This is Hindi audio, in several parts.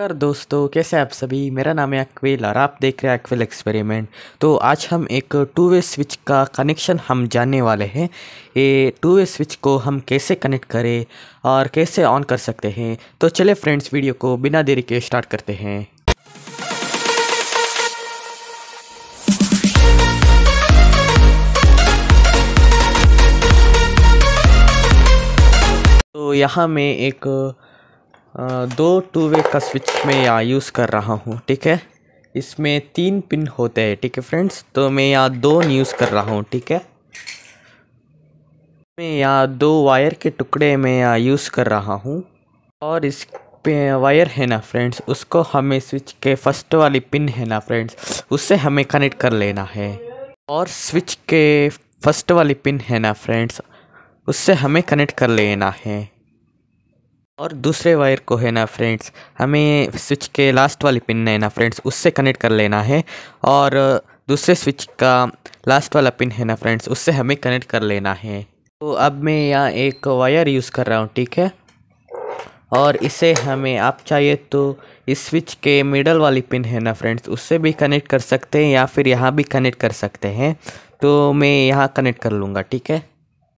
नमस्कार दोस्तों कैसे आप सभी मेरा नाम है अक्विल और आप देख रहे हैं अक्विल एक्सपेरिमेंट तो आज हम एक टू वे स्विच का कनेक्शन हम जानने वाले हैं ये टू वे स्विच को हम कैसे कनेक्ट करें और कैसे ऑन कर सकते हैं तो चले फ्रेंड्स वीडियो को बिना देरी के स्टार्ट करते हैं तो यहाँ मैं एक दो टू वे का स्विच मैं यहाँ यूज़ कर रहा हूँ ठीक है इसमें तीन पिन होते हैं ठीक है फ्रेंड्स तो मैं यहाँ दो यूज़ कर रहा हूँ ठीक है मैं यहाँ दो वायर के टुकड़े में यहाँ यूज़ कर रहा हूँ और इस पे वायर है ना फ्रेंड्स उसको हमें स्विच के फर्स्ट वाली पिन है ना फ्रेंड्स उससे हमें कनेक्ट कर लेना है और स्विच के फर्स्ट वाली पिन है ना फ्रेंड्स उससे हमें कनेक्ट कर लेना है और दूसरे वायर को है ना फ्रेंड्स हमें स्विच के लास्ट वाली पिन है ना फ्रेंड्स उससे कनेक्ट कर लेना है और दूसरे स्विच का लास्ट वाला पिन है ना फ्रेंड्स उससे हमें कनेक्ट कर लेना है तो अब मैं यहाँ एक वायर यूज़ कर रहा हूँ ठीक है और इसे हमें आप चाहिए तो इस स्विच के मिडल वाली पिन है ना फ्रेंड्स उससे भी कनेक्ट कर सकते हैं या फिर यहाँ भी कनेक्ट कर सकते हैं तो मैं यहाँ कनेक्ट कर लूँगा ठीक है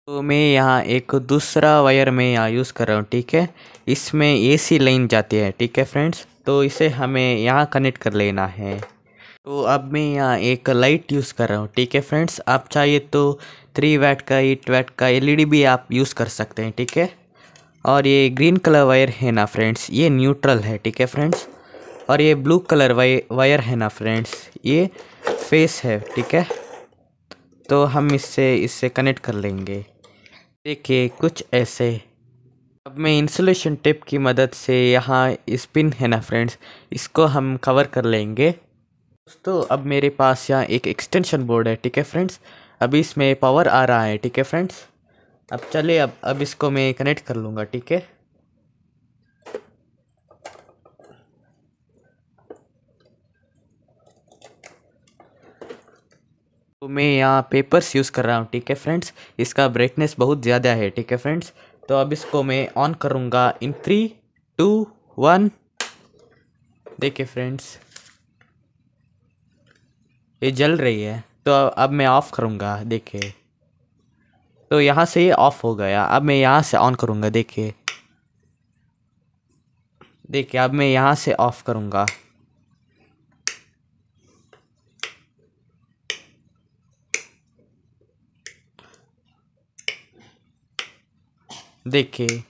तो मैं यहाँ एक दूसरा वायर में यहाँ यूज़ कर रहा हूँ ठीक है इसमें एसी लाइन जाती है ठीक है फ्रेंड्स तो इसे हमें यहाँ कनेक्ट कर लेना है तो अब मैं यहाँ एक लाइट यूज़ कर रहा हूँ ठीक है फ्रेंड्स आप चाहिए तो थ्री वैट का एट वैट का एलईडी e भी आप यूज़ कर सकते हैं ठीक है और ये ग्रीन कलर वायर है ना फ्रेंड्स ये न्यूट्रल है ठीक है फ्रेंड्स और ये ब्लू कलर वायर है ना फ्रेंड्स ये फेस है ठीक है तो हम इससे इससे कनेक्ट कर लेंगे देखिए कुछ ऐसे अब मैं इंसुलेशन टेप की मदद से यहाँ स्पिन है ना फ्रेंड्स इसको हम कवर कर लेंगे दोस्तों अब मेरे पास यहाँ एक एक्सटेंशन बोर्ड है ठीक है फ्रेंड्स अभी इसमें पावर आ रहा है ठीक है फ्रेंड्स अब चले अब अब इसको मैं कनेक्ट कर लूँगा ठीक है तो मैं यहाँ पेपर्स यूज़ कर रहा हूँ ठीक है फ्रेंड्स इसका ब्राइटनेस बहुत ज़्यादा है ठीक है फ्रेंड्स तो अब इसको मैं ऑन करूँगा इन थ्री टू वन देखिए फ्रेंड्स ये जल रही है तो अब मैं ऑफ़ करूँगा देखिए तो यहाँ से ये ऑफ़ हो गया अब मैं यहाँ से ऑन करूँगा देखिए देखिए अब मैं यहाँ से ऑफ़ करूँगा देखिए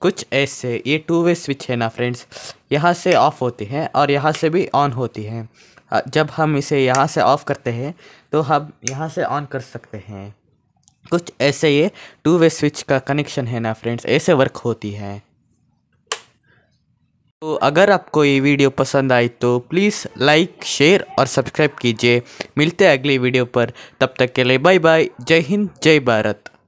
कुछ ऐसे ये टू वे स्विच है ना फ्रेंड्स यहाँ से ऑफ़ होती हैं और यहाँ से भी ऑन होती हैं जब हम इसे यहाँ से ऑफ़ करते हैं तो हम यहाँ से ऑन कर सकते हैं कुछ ऐसे ये टू वे स्विच का कनेक्शन है ना फ्रेंड्स ऐसे वर्क होती है तो अगर आपको ये वीडियो पसंद आई तो प्लीज़ लाइक शेयर और सब्सक्राइब कीजिए मिलते हैं अगली वीडियो पर तब तक के लिए बाय बाय जय हिंद जय भारत